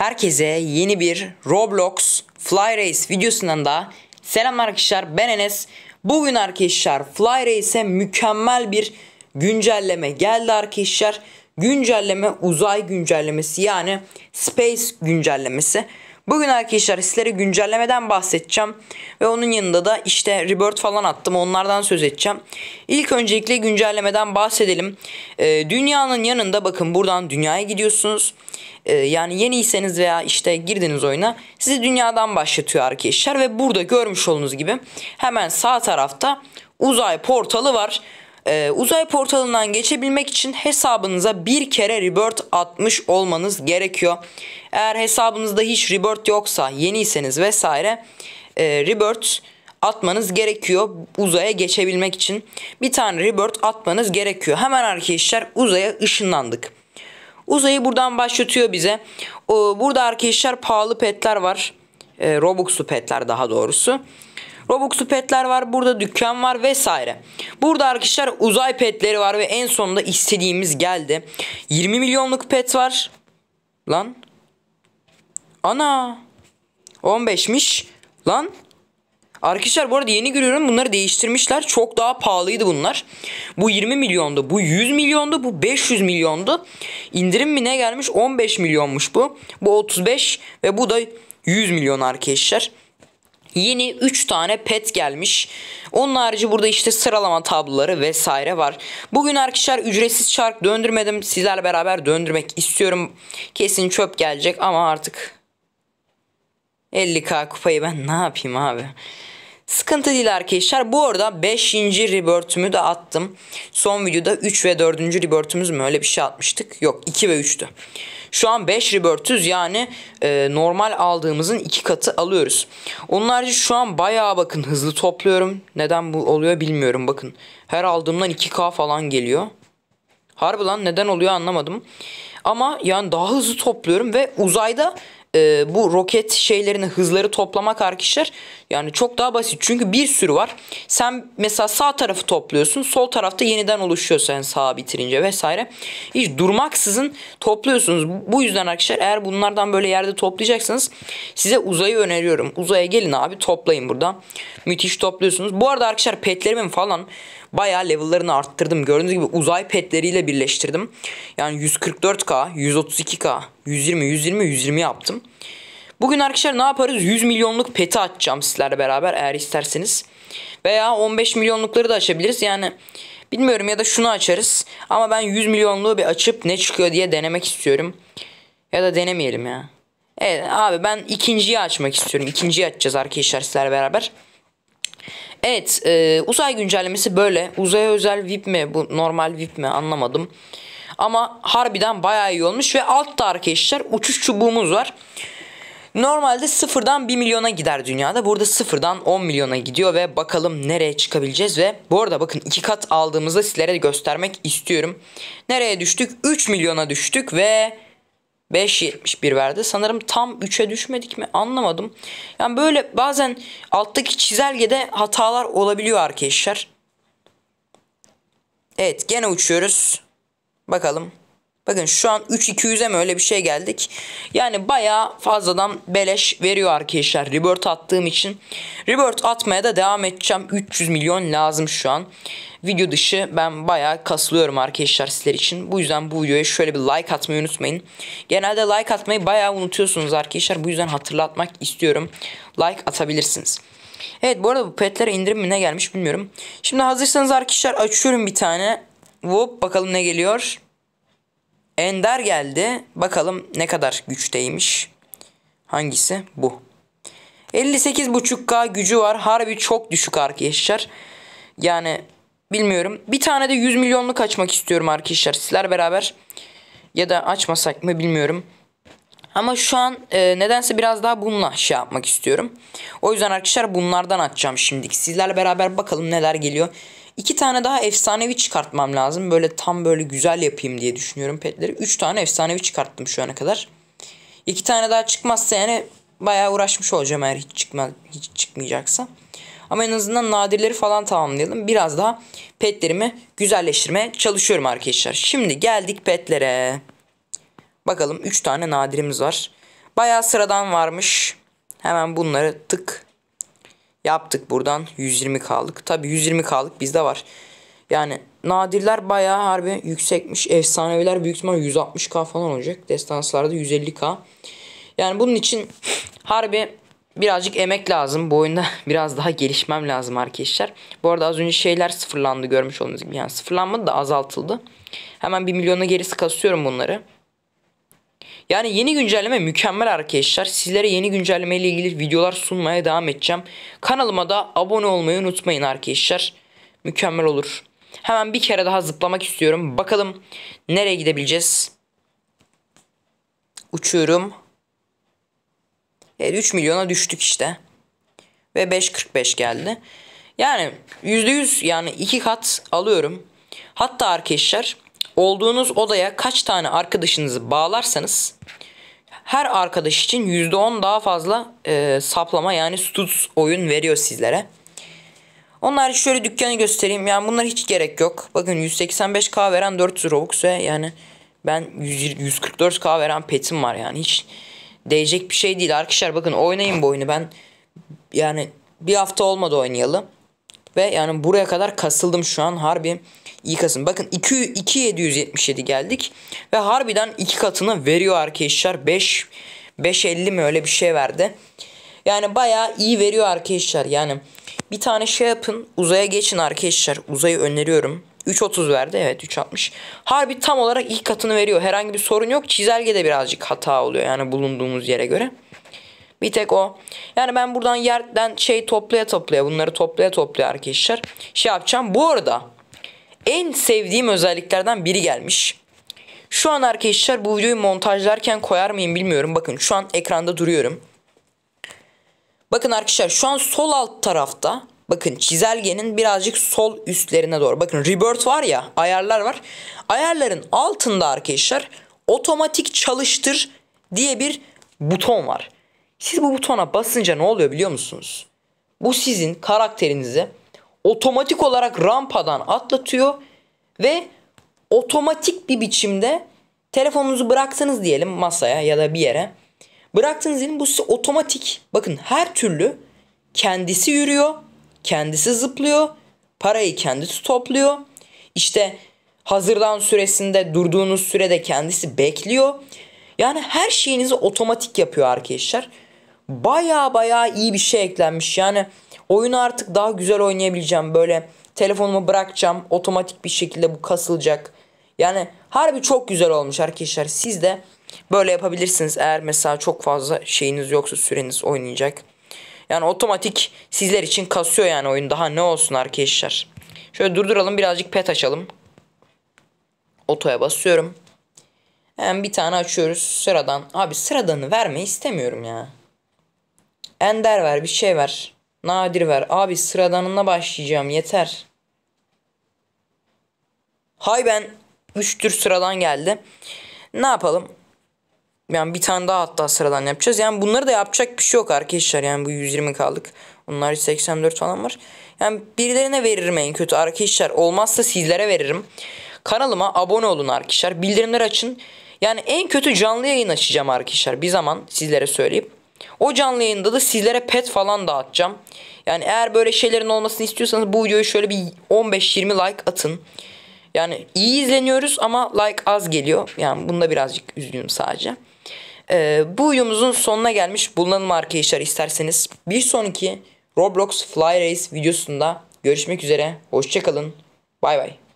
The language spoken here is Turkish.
Herkese yeni bir Roblox Fly Race videosundan da selamlar arkadaşlar ben Enes. Bugün arkadaşlar Fly Race'e mükemmel bir güncelleme geldi arkadaşlar. Güncelleme uzay güncellemesi yani space güncellemesi. Bugün arkadaşlar sizlere güncellemeden bahsedeceğim. Ve onun yanında da işte Rebirth falan attım onlardan söz edeceğim. İlk öncelikle güncellemeden bahsedelim. Ee, dünyanın yanında bakın buradan dünyaya gidiyorsunuz. Ee, yani yeniyseniz veya işte girdiniz oyuna sizi dünyadan başlatıyor arkadaşlar. Ve burada görmüş olduğunuz gibi hemen sağ tarafta uzay portalı var. Ee, uzay portalından geçebilmek için hesabınıza bir kere rebirth atmış olmanız gerekiyor. Eğer hesabınızda hiç rebirth yoksa yeniyseniz vesaire e, rebirth atmanız gerekiyor uzaya geçebilmek için. Bir tane rebirth atmanız gerekiyor. Hemen arkadaşlar uzaya ışınlandık. Uzayı buradan başlatıyor bize. Ee, burada arkadaşlar pahalı petler var. Ee, Robux'lu petler daha doğrusu. Robux petler var. Burada dükkan var vesaire. Burada arkadaşlar uzay petleri var ve en sonunda istediğimiz geldi. 20 milyonluk pet var. Lan. Ana. 15'miş. Lan. Arkadaşlar bu arada yeni görüyorum bunları değiştirmişler. Çok daha pahalıydı bunlar. Bu 20 milyondu, bu 100 milyondu, bu 500 milyondu. İndirim mi ne gelmiş? 15 milyonmuş bu. Bu 35 ve bu da 100 milyon arkadaşlar. Yeni 3 tane pet gelmiş. Onun harici burada işte sıralama tabloları vesaire var. Bugün arkadaşlar ücretsiz çark döndürmedim. Sizlerle beraber döndürmek istiyorum. Kesin çöp gelecek ama artık 50k kupayı ben ne yapayım abi. Sıkıntı değil arkadaşlar. Bu arada 5. rebirth'ümü de attım. Son videoda 3 ve 4. rebirth'ümüz mü öyle bir şey atmıştık. Yok 2 ve 3'tü. Şu an 5 rebirth'üz yani e, normal aldığımızın 2 katı alıyoruz. Onun harici şu an bayağı bakın hızlı topluyorum. Neden bu oluyor bilmiyorum bakın. Her aldığımdan 2k falan geliyor. Harbi lan neden oluyor anlamadım. Ama yani daha hızlı topluyorum ve uzayda e, bu roket şeylerini hızları toplamak arkadaşlar yani çok daha basit. Çünkü bir sürü var. Sen mesela sağ tarafı topluyorsun. Sol tarafta yeniden oluşuyor sen sağa bitirince vesaire. Hiç durmaksızın topluyorsunuz. Bu yüzden arkadaşlar eğer bunlardan böyle yerde toplayacaksınız size uzayı öneriyorum. Uzaya gelin abi toplayın burada. Müthiş topluyorsunuz. Bu arada arkadaşlar petlerimin falan bayağı level'larını arttırdım. Gördüğünüz gibi uzay petleriyle birleştirdim. Yani 144k, 132k, 120, 120, 120 yaptım. Bugün arkadaşlar ne yaparız? 100 milyonluk peti açacağım sizlerle beraber eğer isterseniz. Veya 15 milyonlukları da açabiliriz. Yani bilmiyorum ya da şunu açarız. Ama ben 100 milyonluğu bir açıp ne çıkıyor diye denemek istiyorum. Ya da denemeyelim ya. Evet abi ben ikinciyi açmak istiyorum. İkinciyi açacağız arkadaşlar sizlerle beraber. Evet e, uzay güncellemesi böyle. Uzaya özel VIP mi bu normal VIP mi anlamadım. Ama harbiden bayağı iyi olmuş ve altta arkadaşlar uçuş çubuğumuz var. Normalde sıfırdan 1 milyona gider dünyada. Burada sıfırdan 10 milyona gidiyor ve bakalım nereye çıkabileceğiz ve bu arada bakın iki kat aldığımızda sizlere göstermek istiyorum. Nereye düştük? 3 milyona düştük ve 5.71 verdi. Sanırım tam 3'e düşmedik mi anlamadım. Yani böyle bazen alttaki çizelgede hatalar olabiliyor arkadaşlar. Evet gene uçuyoruz. Bakalım. Bakın şu an 3200'e mi öyle bir şey geldik. Yani baya fazladan beleş veriyor arkadaşlar Rebirth attığım için. Rebirth atmaya da devam edeceğim. 300 milyon lazım şu an. Video dışı ben baya kasılıyorum arkadaşlar sizler için. Bu yüzden bu videoya şöyle bir like atmayı unutmayın. Genelde like atmayı baya unutuyorsunuz arkadaşlar. Bu yüzden hatırlatmak istiyorum. Like atabilirsiniz. Evet bu arada bu petlere indirim ne gelmiş bilmiyorum. Şimdi hazırsanız arkadaşlar açıyorum bir tane. Hop bakalım ne geliyor. Ender geldi. Bakalım ne kadar güçteymiş. Hangisi? Bu. 58.5K gücü var. Harbi çok düşük arkadaşlar. Yani bilmiyorum. Bir tane de 100 milyonluk açmak istiyorum arkadaşlar. Sizler beraber ya da açmasak mı bilmiyorum. Ama şu an e, nedense biraz daha bununla şey yapmak istiyorum. O yüzden arkadaşlar bunlardan atacağım şimdiki. Sizlerle beraber bakalım neler geliyor. İki tane daha efsanevi çıkartmam lazım. Böyle tam böyle güzel yapayım diye düşünüyorum petleri. Üç tane efsanevi çıkarttım şu ana kadar. İki tane daha çıkmazsa yani bayağı uğraşmış olacağım eğer hiç, çıkma, hiç çıkmayacaksa. Ama en azından nadirleri falan tamamlayalım. Biraz daha petlerimi güzelleştirmeye çalışıyorum arkadaşlar. Şimdi geldik petlere. Bakalım 3 tane nadirimiz var. Bayağı sıradan varmış. Hemen bunları tık yaptık buradan 120 kaldık. Tabi 120 kaldık bizde var. Yani nadirler bayağı harbi yüksekmiş. Efsaneviler büyük ihtimal 160K falan olacak. Destanslarda 150K. Yani bunun için harbi birazcık emek lazım. Bu oyunda biraz daha gelişmem lazım arkadaşlar. Bu arada az önce şeyler sıfırlandı görmüş olduğunuz gibi. Yani sıfırlanmadı da azaltıldı. Hemen 1 milyona gerisi kasıyorum bunları. Yani yeni güncelleme mükemmel arkadaşlar. Sizlere yeni güncelleme ile ilgili videolar sunmaya devam edeceğim. Kanalıma da abone olmayı unutmayın arkadaşlar. Mükemmel olur. Hemen bir kere daha zıplamak istiyorum. Bakalım nereye gidebileceğiz. Uçuyorum. Evet 3 milyona düştük işte. Ve 5.45 geldi. Yani %100 yani 2 kat alıyorum. Hatta arkadaşlar Olduğunuz odaya kaç tane arkadaşınızı bağlarsanız her arkadaş için %10 daha fazla e, saplama yani studs oyun veriyor sizlere. Onlar şöyle dükkanı göstereyim. Yani bunlar hiç gerek yok. Bakın 185k veren 400 Robux ve yani ben 144k veren petim var yani hiç değecek bir şey değil. Arkadaşlar bakın oynayın bu oyunu ben yani bir hafta olmadı oynayalım. Ve yani buraya kadar kasıldım şu an harbi iyi kasın. Bakın 2, 2777 geldik ve harbiden iki katını veriyor arkadaşlar. 5 550 mi öyle bir şey verdi. Yani bayağı iyi veriyor arkadaşlar. Yani bir tane şey yapın. Uzaya geçin arkadaşlar. Uzayı öneriyorum. 3.30 verdi. Evet 3.60. Harbi tam olarak ilk katını veriyor. Herhangi bir sorun yok. Çizelgede birazcık hata oluyor. Yani bulunduğumuz yere göre. Bir tek o. Yani ben buradan yerden şey toplaya toplaya bunları toplaya toplaya arkadaşlar şey yapacağım. Bu arada en sevdiğim özelliklerden biri gelmiş. Şu an arkadaşlar bu videoyu montajlarken koyar mıyım bilmiyorum. Bakın şu an ekranda duruyorum. Bakın arkadaşlar şu an sol alt tarafta bakın çizelgenin birazcık sol üstlerine doğru. Bakın rebirth var ya ayarlar var. Ayarların altında arkadaşlar otomatik çalıştır diye bir buton var. Siz bu butona basınca ne oluyor biliyor musunuz? Bu sizin karakterinizi otomatik olarak rampadan atlatıyor ve otomatik bir biçimde telefonunuzu bıraktınız diyelim masaya ya da bir yere. Bıraktınız diyelim bu size otomatik bakın her türlü kendisi yürüyor, kendisi zıplıyor, parayı kendisi topluyor. İşte hazırdan süresinde durduğunuz sürede kendisi bekliyor. Yani her şeyinizi otomatik yapıyor arkadaşlar baya baya iyi bir şey eklenmiş. Yani oyunu artık daha güzel oynayabileceğim. Böyle telefonumu bırakacağım. Otomatik bir şekilde bu kasılacak. Yani harbi çok güzel olmuş arkadaşlar. Siz de böyle yapabilirsiniz. Eğer mesela çok fazla şeyiniz yoksa süreniz oynayacak. Yani otomatik sizler için kasıyor yani oyun. Daha ne olsun arkadaşlar. Şöyle durduralım birazcık pet açalım. Otoya basıyorum. Hemen bir tane açıyoruz sıradan. Abi sıradanı verme istemiyorum ya. Ender ver bir şey ver. Nadir ver. Abi sıradanına başlayacağım yeter. Hay ben 3 tür sıradan geldi. Ne yapalım? Yani bir tane daha hatta sıradan yapacağız. Yani bunları da yapacak bir şey yok arkadaşlar. Yani bu 120 kaldık. Onlar 84 falan var. Yani birilerine veririm en kötü arkadaşlar. Olmazsa sizlere veririm. Kanalıma abone olun arkadaşlar. Bildirimleri açın. Yani en kötü canlı yayın açacağım arkadaşlar. Bir zaman sizlere söyleyip. O canlı yayında da sizlere pet falan dağıtacağım. Yani eğer böyle şeylerin olmasını istiyorsanız bu videoyu şöyle bir 15-20 like atın. Yani iyi izleniyoruz ama like az geliyor. Yani bunda birazcık üzgünüm sadece. Ee, bu videomuzun sonuna gelmiş bulunalım arkadaşlar isterseniz. Bir sonraki Roblox Fly Race videosunda görüşmek üzere. Hoşçakalın. Bay bay.